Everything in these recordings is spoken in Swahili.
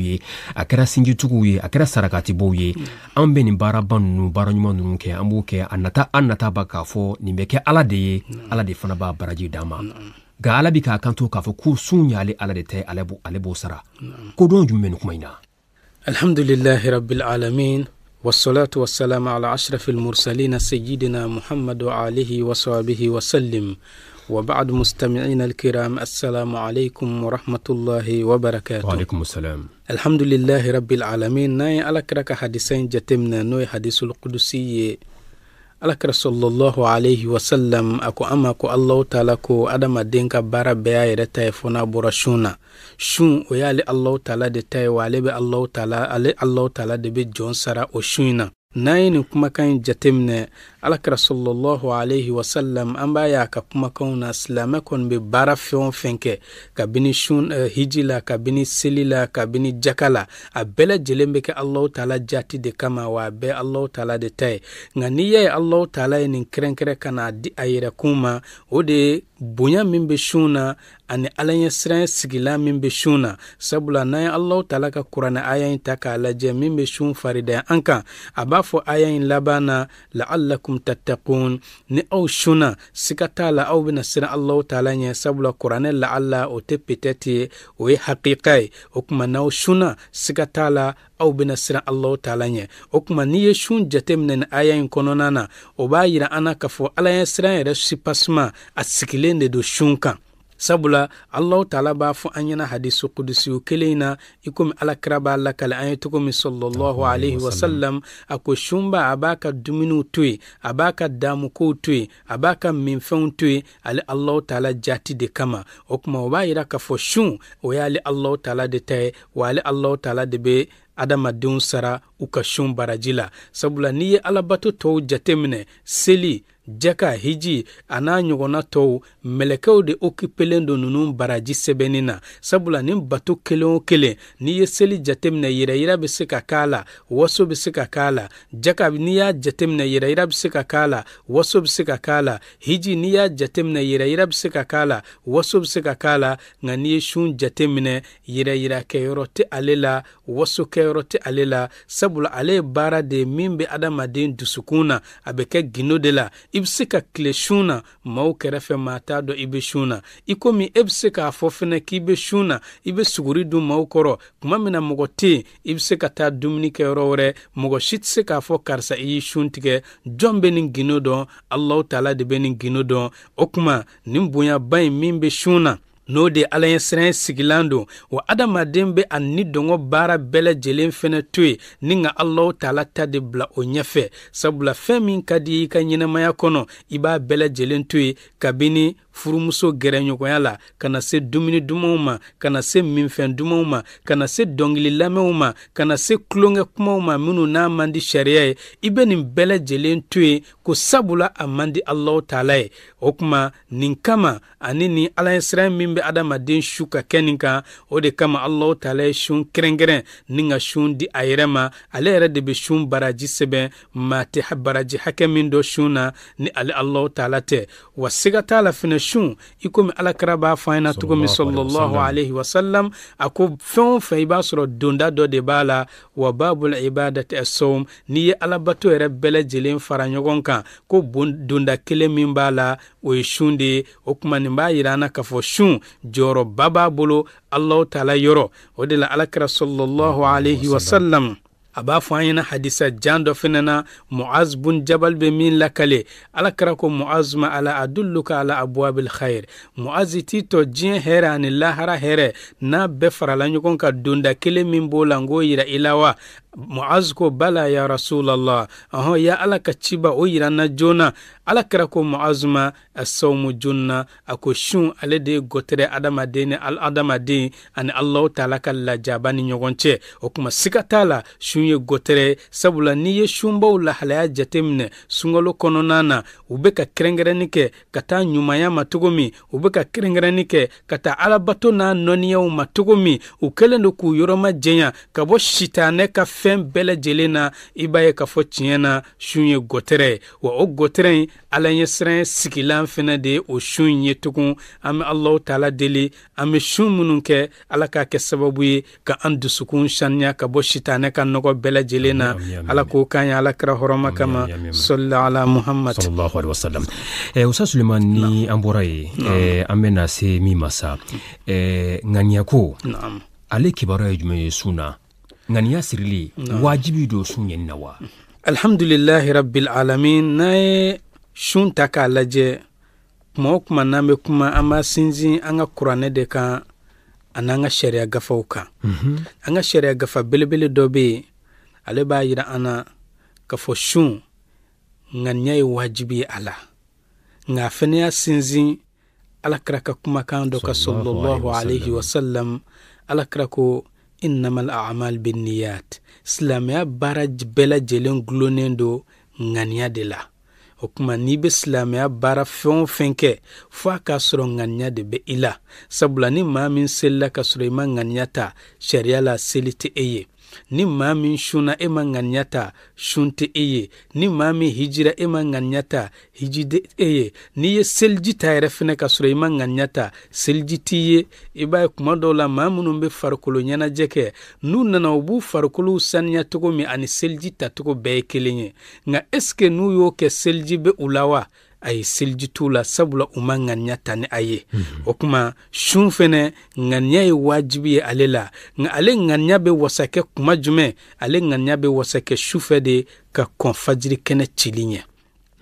ye a kɛra sinjitigiw ye a kɛra sarakatibaw ye an bɛ nin baaraba ninnu baaraɲuman ninnu kɛ an b'o kɛ a nata an nata ba k'a fɔ nin bɛ kɛ ala de ye ala de fana b'a baraji d'an ma nka ala bi k'a kanto k'a fɔ ko sun y'ale ala de tɛ ale b'o sara ko don jumɛn bɛ kuma in na alhamdulilahi rabbil alamin والصلاة والسلام على أشرف المرسلين سيدنا محمد وآله وصحبه وسلم وبعد مستمعينا الكرام السلام عليكم ورحمة الله وبركاته وعليكم السلام الحمد لله رب العالمين ناي ألك رك حديثين جتمنا نوي حديث القدسي ألك رسول الله عليه وسلم أكو أما أكو الله تعالى كو أدم الدين كبارة بيا يرتاي فنا برشونا شون ويالي الله تعالى دتاي وعلي بي الله تعالى الله تعالى دبي جون سرا وشونا n'a ye nin kumakan in jateminɛ alakira sɔlɔlɔhu alayhi wa sallam an b'a y'a ka kumakanw na silamɛ kɔni bɛ baara fɛn o fɛn kɛ kabini sun uh, eh, hiji la kabini seli la kabini jaka la a bɛɛ lajɛlen bɛ kɛ alahu taala jati de kama wa a bɛɛ alahu taala de ta ye nka n'i y'a ye alahu taala ye nin kɛrɛnkɛrɛn ka n'a di a yɛrɛkun ma o de ye bonya min bɛ sun na ani alaɲɛsiranya sigila min bɛ sun na sabula n'an ye alahu taala ka kuranɛ aya in ta k'a lajɛ min bɛ sun faridaya an kan a b'a fɔ aya in laban na la'allakum la'allakum tattaqun ni aw shuna siga t'a la aw bɛna siran alahu taala ɲɛ sabula kuranɛ la ala o tɛ petɛti o ye hakika o kuma aw shuna siga t'a la aw bɛna siran alahu taala ɲɛ o kuma n'i ye sun jateminɛ ni aya in kɔnɔna na o b'a yira an na k'a fɔ ala ɲɛ siran yɛrɛ a sigilen de don sun kan sabula allahu taala b'a fɔ an ɲɛna hadisu kudusiw kelen na i komi alakira b'a lakali an ye cogo min sɔlɔlɔhu alaihi wasalam a ko sunba a b'a ka dumuniw to yen a b'a ka damukow to yen a b'a ka minfɛnw to yen ale allahu taala jati de kama o kuma o b'a yira k'a fɔ sun o y'ale allahu taala de ta ye wa ale allahu taala de be adamadenw sara u ka sun baraji la sabula n'i ye alabato tɔɔw jate minɛ seli jaka hiji a n'a ɲɔgɔnna tɔw mɛlɛkɛw de okipelen don nunu baraji sɛbɛnni na sabula nin bato kelen o kelen n'i ye seli jateminɛ yɛrɛyira bɛ se ka k'a la waso bɛ se ka k'a la jaka n'i y'a jateminɛ yɛrɛyira bɛ se ka k'a la waso bɛ se ka k'a la hiji n'i y'a jateminɛ yɛrɛyira bɛ se ka k'a la waso bɛ se ka k'a la nka n'i ye sun jateminɛ yɛrɛyira kɛyɔrɔ tɛ ale la waso kɛyɔrɔ tɛ ale la sabula ale ye baara de min bɛ adamaden dusukun na a kɛ gindo de la i e be se ka kile sun na maw kɛrɛfɛ maa t'a dɔn i be sun na i komi e be se k'a fɔ fɛnɛ k'i be sun na i be suguri dun maw kɔrɔ kuma min na mɔgɔ tɛ yen i be se ka taa dumuni kɛ yɔrɔ wɛrɛ mɔgɔ si tɛ se k'a fɔ karisa i y'i sun tigɛ jɔn be nin gindo dɔn allahu taala de be nin gindo dɔn o kuma nin bonyaba ɲi min be sun na n'o de ala ye siran sigilan don wa adamaden be a ni dɔngɔ baara bɛɛ lajɛlen fɛnɛ to ye ni ka alahu taala ta de bila o ɲɛfɛ sabula fɛɛn min ka di i ka ɲɛnɛmaya kɔnɔ i b'a bɛɛ lajɛlen to ye kabini furumuso gɛrɛɲɔgɔnya la ka na se dumuni dumanw ma ka na se minfɛn dumanw ma ka na se dɔngili lamɛnw ma ka na se kulonkɛ kumaw ma minnu n'a man di sariya ye i be nin bɛɛ lajɛlen to yen ko sabula a man di alahu taala ye o kuma nin kama ani nin ala ye alaɲɛsiraya min be adamaden su ka kɛ nin kan o de kama alahu taala ye sun kɛrɛnkɛrɛn ni ka sun di a yɛrɛ ma ale yɛrɛ de be sun baraji sɛbɛn ma tɛ baraji hakɛ min dɔ sun na ni ale alahu taala tɛ wa siga t'a la fɛnɛ sun i komi alakira b'a fɔ an ɲɛna cogo min sɔlɔlɔhu alayhi wa salam a ko fɛn o fɛn i b'a sɔrɔ donda dɔ de b'a la wa babul ibadati as n'i ye alabato yɛrɛ bɛɛ lajɛlen fara ɲɔgɔn kan ko donda kelen min b'a la o ye sun de ye o kuma nin b'a yira an na k'a fɔ sun jɔyɔrɔba b'a bolo alahu taala yɔrɔ o de la alakira sɔlɔlɔhu alayhi wa salam. a b'a fɔ an ɲɛna hadisa jan dɔ fɛnɛ na muaz bun jabal be min lakale ala kɛra ko muaz ma ala adulluka ala abwabil khayr muaz t'i tɔ diɲɛ hɛrɛ ani lahara hɛrɛ n'a bɛɛ farala ɲɔgɔn ka donda kelen min b'o la n k'o yira i la wa mu'az ko bala ya rasulallah ahon ya ala ka ciba o na joona ala kɛra ko mu'az ma a sawmu joona a ko sun ale de ye gɔtɛrɛ adamaden ni al adamaden ani alahu taala ka lajaba ni ɲɔgɔn cɛ o kuma siga t'a la sun ye gɔtɛrɛ sabula n'i ye sunbaw lahalaya jate minɛ sunkalo kɔnɔna na u bɛ ka kɛrɛnkɛrɛnni kɛ ka taa ɲumanya ma cogo min u bɛ ka kɛrɛnkɛrɛnni kɛ ka taa alabato n'a nɔniyaw ma cogo min u kɛlen don k'u yɔrɔma jɛya ka bɔ sitanɛ ka fɛn bɛɛ lajɛlen na i b'a ye k'a fɔ tiɲɛ na sun ye gɔtɛrɛ ye wa o gɔtɛrɛ in ala ɲɛsiranya sigilan fana de ye o sun ye tugun an bɛ allahu taala deli an bɛ sun minnu kɛ ala k'a kɛ sababu ye ka an dusukun saniya ka bɔ sitanɛ ka nɔgɔ bɛɛ lajɛlen na ala k'o kan ye ala kira hɔrɔnma kama sɔlila ala muhamad eh, usa suleman ni an bɔra ye eh, an bɛ na se min ma sa eh, ŋaniyako ale kibaruya ye jumɛn ye sun na ŋaniya sirili waajibi do sun ɲɛni na wa alhamdulilahi rabbil n'a ye sun ta k'a lajɛ kuma o kuma n'an be kuma an b'a sinsin an ka kuranɛ de kan an'an ka sariya gafaw kan an ka sariya gafa belebele dɔ be yen ale b'a yira an na k'a fɔ sun ŋaniya ye waajibi ye a la nka a fɛnɛ y'a sinsin alakira ka kumakan dɔ ka sallallahu alaihi wasallam alakira ko innama alamal binniyat silamaya baara bɛɛ lajɛlen gulonnen do ŋaniya de la o kuma n'i be silamaya baara fɛn o fɛn kɛ fɔɔ a k'a sɔrɔ ŋaniya de be i la sabula ni maa min selila ka sɔrɔ i ma ŋaniya ta sariya la seli tɛ e ye ni maa min suna e ma ŋaniya ta sun tɛ e ye ni maa min hijira e ma ŋaniya ta hiji tɛ e ye n'i ye seliji ta yɛrɛ fɛnɛ ka sɔrɔ i ma ŋaniya ta seliji t'i ye i b'a ye kuma dɔw la maa minnu bɛ farikolo ɲɛnajɛ kɛ n'u nana u b'u farikolow saniya cogo min ani seliji tacogo bɛɛ ye kelen ye nka ɛseke n'u y'o kɛ seliji bɛ u la wa a ye seliji t'u la sabula u ma ŋaniya ta ni a ye o kuma sun fɛnɛ ŋaniya ye waajibi ye ale la nka ale ŋaniya be wasa kɛ kuma jumɛn ale ŋaniya be wasa kɛ sufɛ de ka kɔn fajiri kɛnɛ cili ɲɛ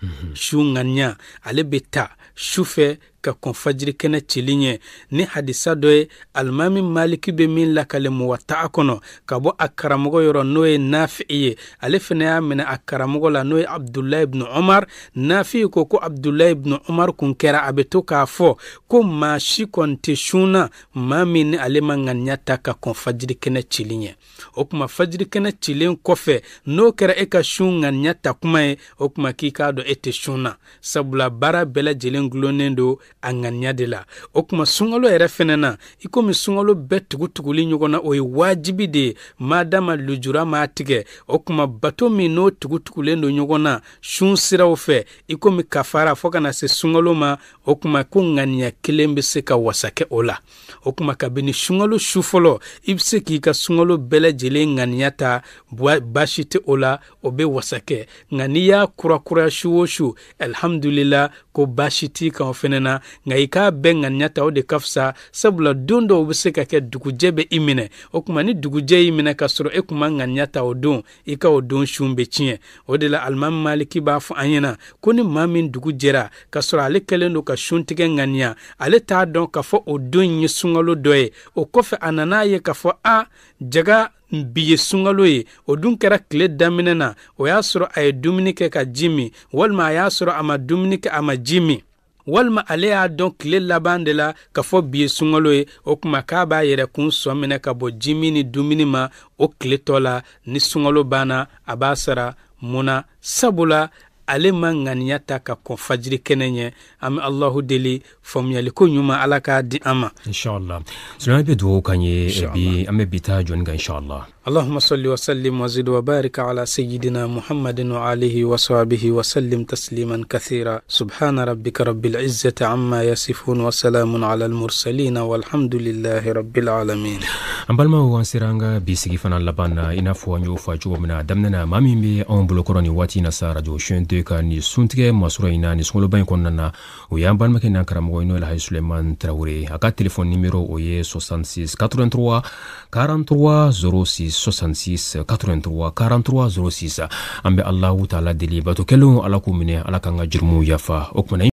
mhm. su ŋaniya ale be ta sufɛ ka kɔn fajiri kɛnɛ cili ɲɛ ni hadisa dɔ ye alimami maliki be min lakale muwata'a kɔnɔ ka bɔ a karamɔgɔ yɔrɔ n'o ye nafi'i ye ale fɛnɛ y'a minɛ a karamɔgɔ la n'o ye abdulahi ibnu umar nafi'i ko ko abdulahi ibnu umar kun kɛra a be to k'a fɔ ko maa si kɔni tɛ sunna maa min ni ale ma ŋaniya ta ka kɔn fajiri kɛnɛ cili ɲɛ o kuma fajiri kɛnɛ cilen kɔfɛ n'o kɛra e ka sun ŋaniya ta kuma ye o kuma k'i k'a dɔn e tɛ sun na sabula baara bɛɛ lajɛlen gulonnen don a ŋaniya de la o kuma sunkalo yɛrɛ fɛnɛ na i komi sunkalo bɛɛ tugutuguli ɲɔgɔn na o ye waajibi de ye madama lujura m'a tigɛ o kuma bato min n'o tugutugulen do ɲɔgɔn na sun siraw fɛ i komi kafara fɔɔ kana se sunkalo ma o kuma ko ŋaniya kelen be se ka wasakɛ o la o kuma kabini sunkalo su fɔlɔ i be se k'i ka sunkalo bɛɛ lajɛlen ŋaniya ta baasi tɛ o la o be wasakɛ nka n'i y'a kurakuraya su o su alhamdulila ko baasi t'i kan o fɛnɛ na nka i k'a bɛɛ ŋaniya ta o de ka fisa sabula don dɔw be se ka kɛ dugujɛ bɛ i minɛ o kuma ni dugujɛ y'i minɛ ka sɔrɔ e kuma ŋaniya ta o don i ka o don sun be tiɲɛ o de la alimami maliki b'a fɔ an ɲɛna ko ni maa min dugu jɛra k'a sɔrɔ ale kɛlen do ka suntigɛ ŋaniya ale t'a dɔn k'a fɔ o don ye sungalo dɔ ye o kɔfɛ a nan'a ye k'a fɔ a jaga bi ye sunkalo ye o dun kɛra tile daminɛ na o y'a sɔrɔ ka ji min walima a y'a sɔrɔ a walima ale y'a dɔn tile laban de la k'a fɔ bi ye sunkalo ye o kuma k'a b'a yɛrɛ kun sɔ minɛ ka bɔ jimi ni dumuni ma o tile tɔ la ni sunkalo banna a b'a sara mun na sabula ale ma ŋaniya ta ka kɔn fajiri kɛnɛ ɲɛ an bɛ alahu deli faamuyaliko ɲuman ala k'a di an ma inshallah sulaiman bɛ dugawu kan ye bi an bɛ bi taa jɔni kan inshallah اللهم صل وسلم وزد وبارك على سيدنا محمد وآله وصحبه وسلم تسليما كثيرا سبحان ربك رب العزة عما يصفون وسلام على المرسلين والحمد an balimaw an sera an ka bi sigi fana laban na i n'a fɔ an y'o fɔ cogo min na daminɛ na maa min bɛ anw bolokɔrɔ nin waati na sa radio chaine ka ni suntigɛ masɔrɔ in na nin sunkaloba in kɔnɔna na o y'an balimakɛ n'an karamɔgɔ n'o ye lahayi suleman tarawele a ka telefɔni nimero o ye 66 83 43 06 66 43 06 an be allahu taala deli bato kɛlenw ala k'u minɛ ala k'an ka jurumu yafa o kumana